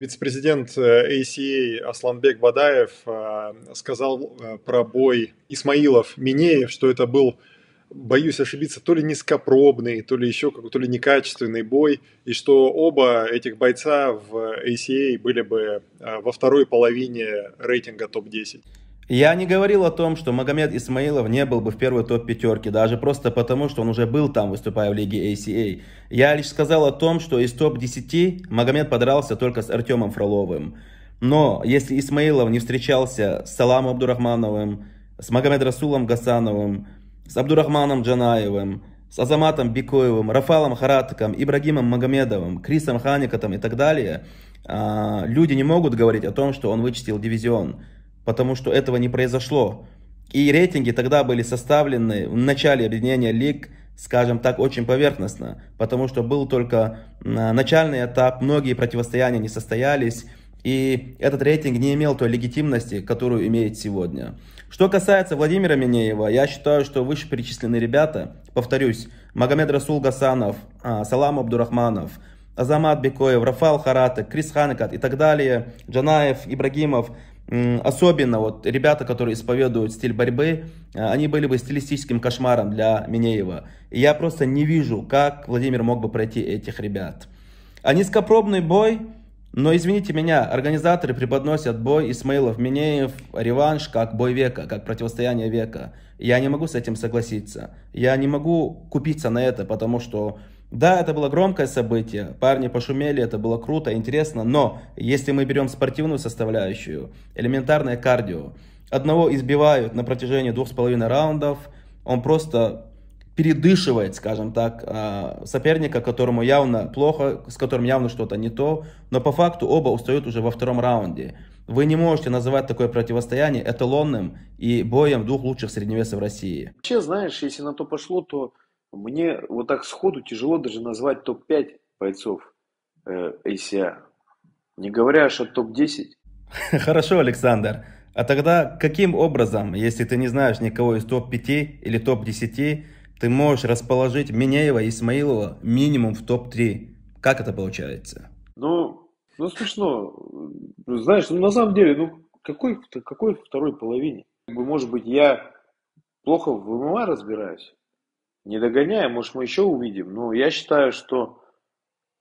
Вице-президент э, ACA Асланбек Бадаев э, сказал э, про бой Исмаилов-Минеев, что это был, боюсь ошибиться, то ли низкопробный, то ли еще какой-то, то ли некачественный бой, и что оба этих бойца в ACA были бы во второй половине рейтинга топ-10. Я не говорил о том, что Магомед Исмаилов не был бы в первой топ-пятерке, даже просто потому, что он уже был там, выступая в лиге ACA. Я лишь сказал о том, что из топ-10 Магомед подрался только с Артемом Фроловым. Но если Исмаилов не встречался с Саламом Абдурахмановым, с Магомед Расулом Гасановым, с Абдурахманом Джанаевым, с Азаматом Бикоевым, Рафалом Харатаком, Ибрагимом Магомедовым, Крисом Ханикатом и так далее, а, люди не могут говорить о том, что он вычистил дивизион потому что этого не произошло. И рейтинги тогда были составлены в начале объединения лиг, скажем так, очень поверхностно, потому что был только начальный этап, многие противостояния не состоялись, и этот рейтинг не имел той легитимности, которую имеет сегодня. Что касается Владимира Минеева, я считаю, что вышеперечисленные ребята, повторюсь, Магомед Расул Гасанов, а, Салам Абдурахманов, Азамат Бекоев, Рафал Харата, Крис Ханекат и так далее, Джанаев, Ибрагимов – особенно вот ребята, которые исповедуют стиль борьбы, э, они были бы стилистическим кошмаром для Минеева. я просто не вижу, как Владимир мог бы пройти этих ребят. А низкопробный бой, но извините меня, организаторы преподносят бой Исмаилов Минеев реванш как бой века, как противостояние века. Я не могу с этим согласиться. Я не могу купиться на это, потому что да, это было громкое событие, парни пошумели, это было круто, интересно, но если мы берем спортивную составляющую, элементарное кардио, одного избивают на протяжении двух с половиной раундов, он просто передышивает, скажем так, а, соперника, которому явно плохо, с которым явно что-то не то, но по факту оба устают уже во втором раунде. Вы не можете называть такое противостояние эталонным и боем двух лучших средневесов России. Вообще, знаешь, если на то пошло, то мне вот так сходу тяжело даже назвать топ-5 бойцов э, ACA, не говоря уж о топ-10. Хорошо, Александр. А тогда каким образом, если ты не знаешь никого из топ-5 или топ-10, ты можешь расположить Минеева и Исмаилова минимум в топ-3? Как это получается? Ну, ну смешно. Знаешь, ну на самом деле, ну какой, какой второй половине? Может быть, я плохо в ММА разбираюсь, не догоняем, может мы еще увидим, но я считаю, что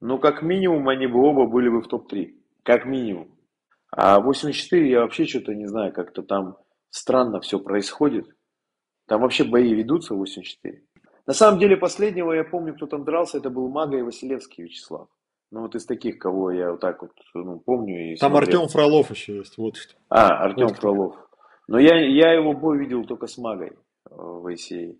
ну как минимум они бы оба были бы в топ-3, как минимум. А 84 я вообще что-то не знаю, как-то там странно все происходит. Там вообще бои ведутся 84. На самом деле последнего я помню, кто там дрался, это был Мага и Василевский Вячеслав. Ну вот из таких, кого я вот так вот ну, помню. И там смотрел. Артем Фролов еще есть, вот что. А, Артем вот Фролов. Но я, я его бой видел только с Магой э, в ICA.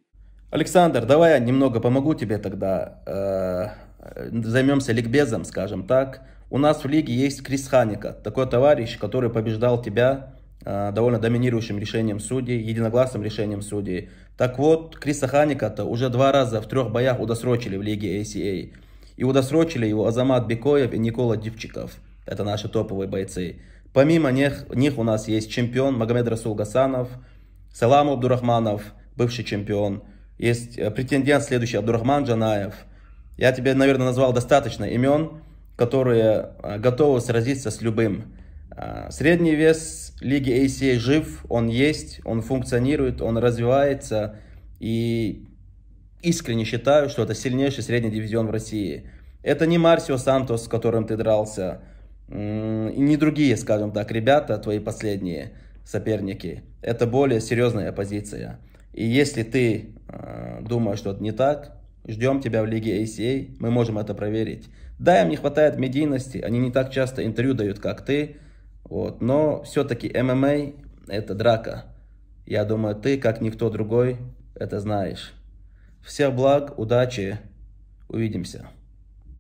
Александр, давай я немного помогу тебе тогда. Э, займемся ликбезом, скажем так. У нас в лиге есть Крис Ханика, такой товарищ, который побеждал тебя э, довольно доминирующим решением судей, единогласным решением судей. Так вот, Криса Ханика-то уже два раза в трех боях удосрочили в лиге ACA. И удосрочили его Азамат Бекоев и Никола Дивчиков. Это наши топовые бойцы. Помимо них, них у нас есть чемпион Магомед Расул Гасанов, Салам Абдурахманов, бывший чемпион – есть э, претендент следующий, Абдурахман Джанаев. Я тебе, наверное, назвал достаточно имен, которые э, готовы сразиться с любым. Э, средний вес лиги ACA жив, он есть, он функционирует, он развивается. И искренне считаю, что это сильнейший средний дивизион в России. Это не Марсио Сантос, с которым ты дрался, и не другие, скажем так, ребята, твои последние соперники. Это более серьезная оппозиция. И если ты э, думаешь, что это не так, ждем тебя в лиге ACA, мы можем это проверить. Да, им не хватает медийности, они не так часто интервью дают, как ты, вот, но все-таки ММА – это драка. Я думаю, ты, как никто другой, это знаешь. Всех благ, удачи, увидимся.